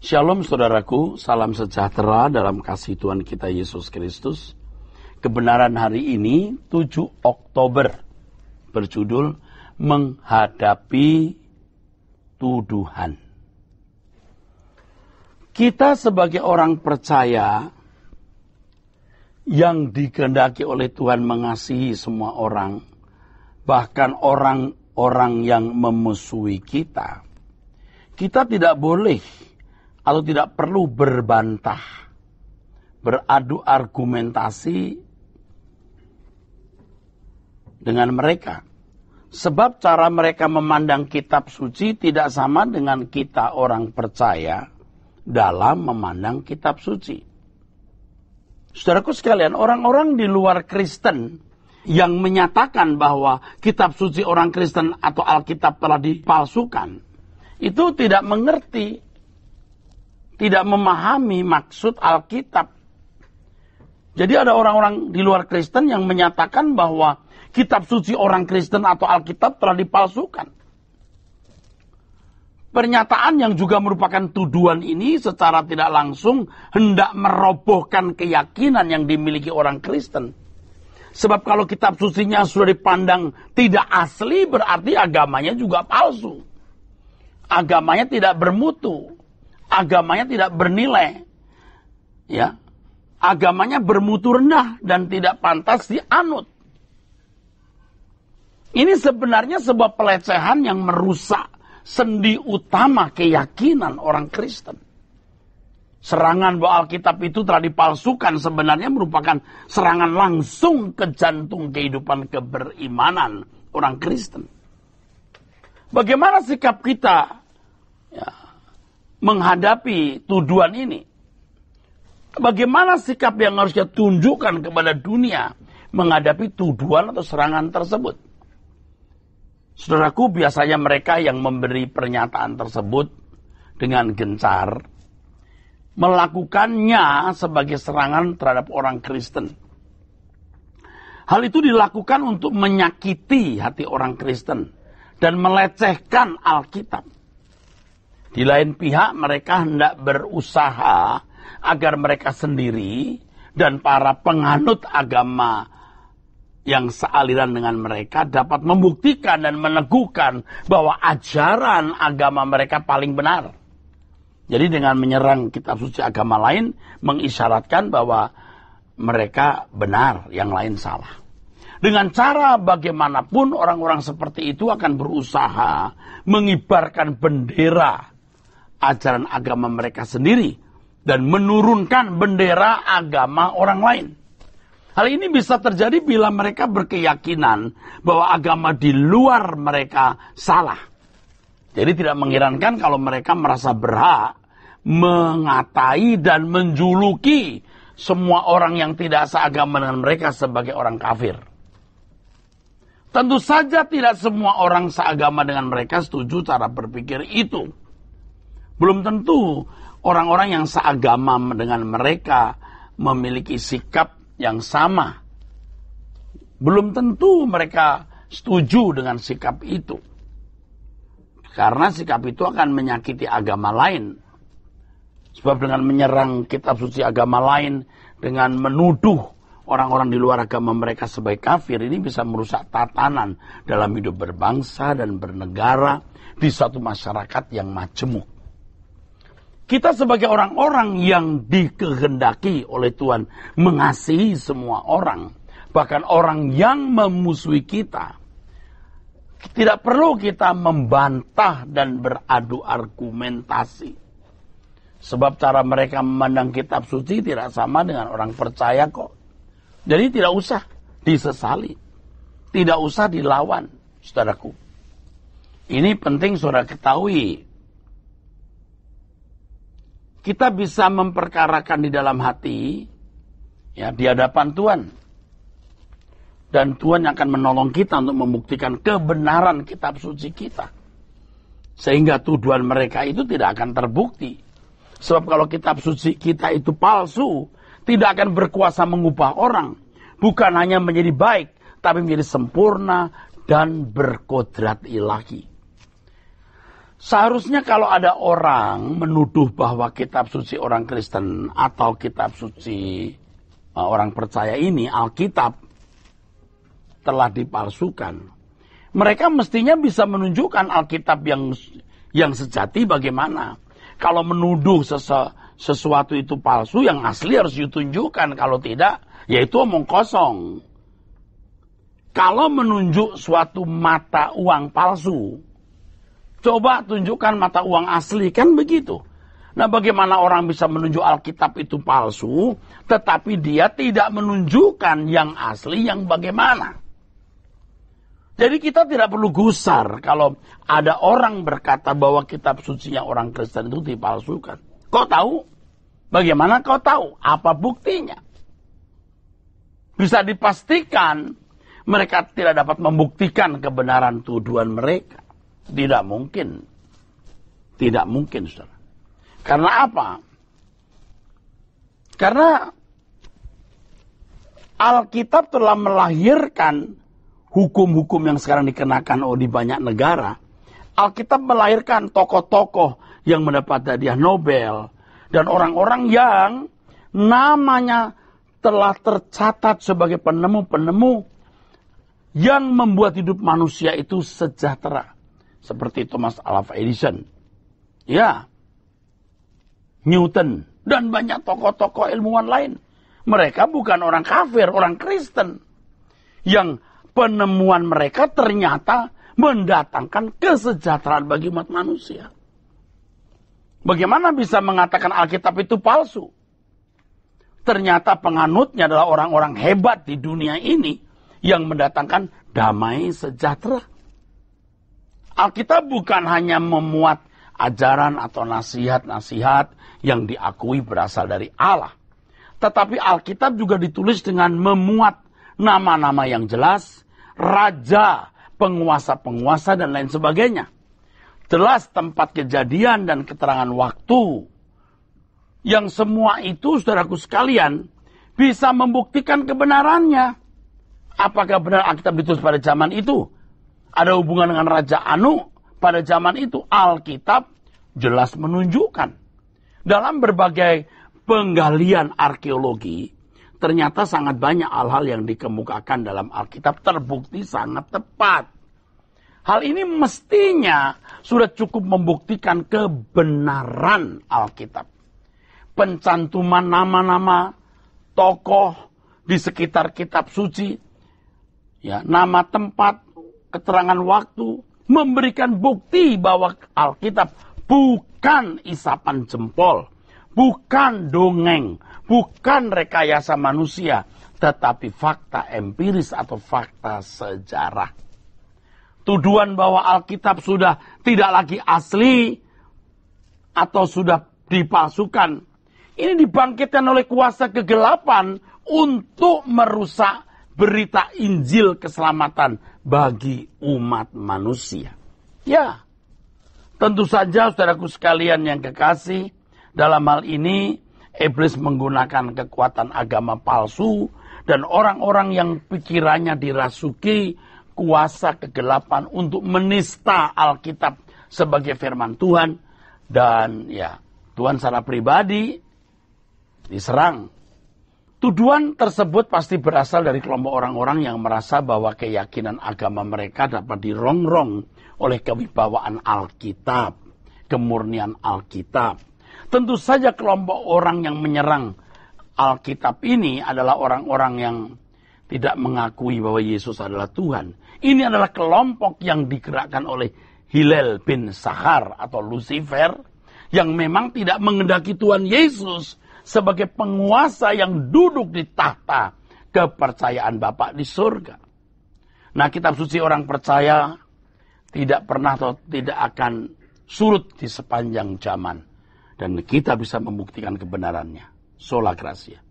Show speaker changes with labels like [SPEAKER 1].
[SPEAKER 1] Shalom saudaraku, salam sejahtera dalam kasih Tuhan kita Yesus Kristus. Kebenaran hari ini 7 Oktober berjudul Menghadapi Tuduhan. Kita sebagai orang percaya yang dikehendaki oleh Tuhan mengasihi semua orang, bahkan orang-orang yang memusuhi kita, kita tidak boleh atau tidak perlu berbantah, beradu argumentasi dengan mereka. Sebab cara mereka memandang kitab suci tidak sama dengan kita orang percaya dalam memandang kitab suci. Saudaraku sekalian, orang-orang di luar Kristen yang menyatakan bahwa kitab suci orang Kristen atau Alkitab telah dipalsukan, itu tidak mengerti tidak memahami maksud Alkitab. Jadi ada orang-orang di luar Kristen yang menyatakan bahwa kitab suci orang Kristen atau Alkitab telah dipalsukan. Pernyataan yang juga merupakan tuduhan ini secara tidak langsung hendak merobohkan keyakinan yang dimiliki orang Kristen. Sebab kalau kitab susinya sudah dipandang tidak asli berarti agamanya juga palsu. Agamanya tidak bermutu agamanya tidak bernilai. Ya. Agamanya bermutu rendah dan tidak pantas dianut. Ini sebenarnya sebuah pelecehan yang merusak sendi utama keyakinan orang Kristen. Serangan bahwa Alkitab itu telah dipalsukan sebenarnya merupakan serangan langsung ke jantung kehidupan keberimanan orang Kristen. Bagaimana sikap kita ya, menghadapi tuduhan ini? Bagaimana sikap yang harus kita tunjukkan kepada dunia menghadapi tuduhan atau serangan tersebut? Saudaraku, biasanya mereka yang memberi pernyataan tersebut dengan gencar melakukannya sebagai serangan terhadap orang Kristen. Hal itu dilakukan untuk menyakiti hati orang Kristen dan melecehkan Alkitab. Di lain pihak mereka hendak berusaha agar mereka sendiri dan para penganut agama yang sealiran dengan mereka dapat membuktikan dan meneguhkan bahwa ajaran agama mereka paling benar. Jadi dengan menyerang kitab suci agama lain mengisyaratkan bahwa mereka benar, yang lain salah. Dengan cara bagaimanapun orang-orang seperti itu akan berusaha mengibarkan bendera ajaran agama mereka sendiri dan menurunkan bendera agama orang lain. Hal ini bisa terjadi bila mereka berkeyakinan bahwa agama di luar mereka salah. Jadi tidak mengherankan kalau mereka merasa berhak mengatai dan menjuluki semua orang yang tidak seagama dengan mereka sebagai orang kafir. Tentu saja tidak semua orang seagama dengan mereka setuju cara berpikir itu. Belum tentu orang-orang yang seagama dengan mereka memiliki sikap yang sama. Belum tentu mereka setuju dengan sikap itu. Karena sikap itu akan menyakiti agama lain. Sebab dengan menyerang kitab suci agama lain, dengan menuduh orang-orang di luar agama mereka sebagai kafir ini bisa merusak tatanan dalam hidup berbangsa dan bernegara di satu masyarakat yang majemuk. Kita sebagai orang-orang yang dikehendaki oleh Tuhan mengasihi semua orang, bahkan orang yang memusuhi kita. Tidak perlu kita membantah dan beradu argumentasi. Sebab cara mereka memandang kitab suci tidak sama dengan orang percaya kok. Jadi tidak usah disesali. Tidak usah dilawan, saudaraku. Ini penting saudara ketahui kita bisa memperkarakan di dalam hati ya di hadapan Tuhan. Dan Tuhan yang akan menolong kita untuk membuktikan kebenaran kitab suci kita. Sehingga tuduhan mereka itu tidak akan terbukti. Sebab kalau kitab suci kita itu palsu, tidak akan berkuasa mengubah orang. Bukan hanya menjadi baik, tapi menjadi sempurna dan berkodrat ilahi. Seharusnya kalau ada orang menuduh bahwa kitab suci orang Kristen atau kitab suci eh, orang percaya ini Alkitab telah dipalsukan, mereka mestinya bisa menunjukkan Alkitab yang yang sejati bagaimana. Kalau menuduh sesu, sesuatu itu palsu, yang asli harus ditunjukkan. Kalau tidak, yaitu omong kosong. Kalau menunjuk suatu mata uang palsu, Coba tunjukkan mata uang asli, kan begitu. Nah bagaimana orang bisa menunjuk Alkitab itu palsu, tetapi dia tidak menunjukkan yang asli yang bagaimana. Jadi kita tidak perlu gusar kalau ada orang berkata bahwa kitab sucinya orang Kristen itu dipalsukan. Kau tahu? Bagaimana kau tahu? Apa buktinya? Bisa dipastikan mereka tidak dapat membuktikan kebenaran tuduhan mereka. Tidak mungkin. Tidak mungkin, saudara. Karena apa? Karena Alkitab telah melahirkan hukum-hukum yang sekarang dikenakan oh, di banyak negara. Alkitab melahirkan tokoh-tokoh yang mendapat hadiah Nobel dan orang-orang yang namanya telah tercatat sebagai penemu-penemu yang membuat hidup manusia itu sejahtera seperti Thomas Alva Edison. Ya, Newton dan banyak tokoh-tokoh ilmuwan lain. Mereka bukan orang kafir, orang Kristen. Yang penemuan mereka ternyata mendatangkan kesejahteraan bagi umat manusia. Bagaimana bisa mengatakan Alkitab itu palsu? Ternyata penganutnya adalah orang-orang hebat di dunia ini yang mendatangkan damai sejahtera. Alkitab bukan hanya memuat ajaran atau nasihat-nasihat yang diakui berasal dari Allah. Tetapi Alkitab juga ditulis dengan memuat nama-nama yang jelas, raja, penguasa-penguasa, dan lain sebagainya. Jelas tempat kejadian dan keterangan waktu. Yang semua itu, saudaraku sekalian, bisa membuktikan kebenarannya. Apakah benar Alkitab ditulis pada zaman itu? ada hubungan dengan Raja Anu pada zaman itu. Alkitab jelas menunjukkan. Dalam berbagai penggalian arkeologi, ternyata sangat banyak hal-hal yang dikemukakan dalam Alkitab terbukti sangat tepat. Hal ini mestinya sudah cukup membuktikan kebenaran Alkitab. Pencantuman nama-nama tokoh di sekitar kitab suci, ya, nama tempat, keterangan waktu, memberikan bukti bahwa Alkitab bukan isapan jempol, bukan dongeng, bukan rekayasa manusia, tetapi fakta empiris atau fakta sejarah. Tuduhan bahwa Alkitab sudah tidak lagi asli atau sudah dipalsukan. Ini dibangkitkan oleh kuasa kegelapan untuk merusak berita Injil keselamatan bagi umat manusia. Ya, tentu saja saudaraku sekalian yang kekasih, dalam hal ini iblis menggunakan kekuatan agama palsu dan orang-orang yang pikirannya dirasuki kuasa kegelapan untuk menista Alkitab sebagai firman Tuhan dan ya Tuhan secara pribadi diserang Tuduhan tersebut pasti berasal dari kelompok orang-orang yang merasa bahwa keyakinan agama mereka dapat dirongrong oleh kewibawaan Alkitab, kemurnian Alkitab. Tentu saja kelompok orang yang menyerang Alkitab ini adalah orang-orang yang tidak mengakui bahwa Yesus adalah Tuhan. Ini adalah kelompok yang digerakkan oleh Hillel bin Sahar atau Lucifer yang memang tidak mengendaki Tuhan Yesus sebagai penguasa yang duduk di tahta kepercayaan Bapak di surga. Nah, kitab suci orang percaya tidak pernah atau tidak akan surut di sepanjang zaman dan kita bisa membuktikan kebenarannya. Sola Gracia.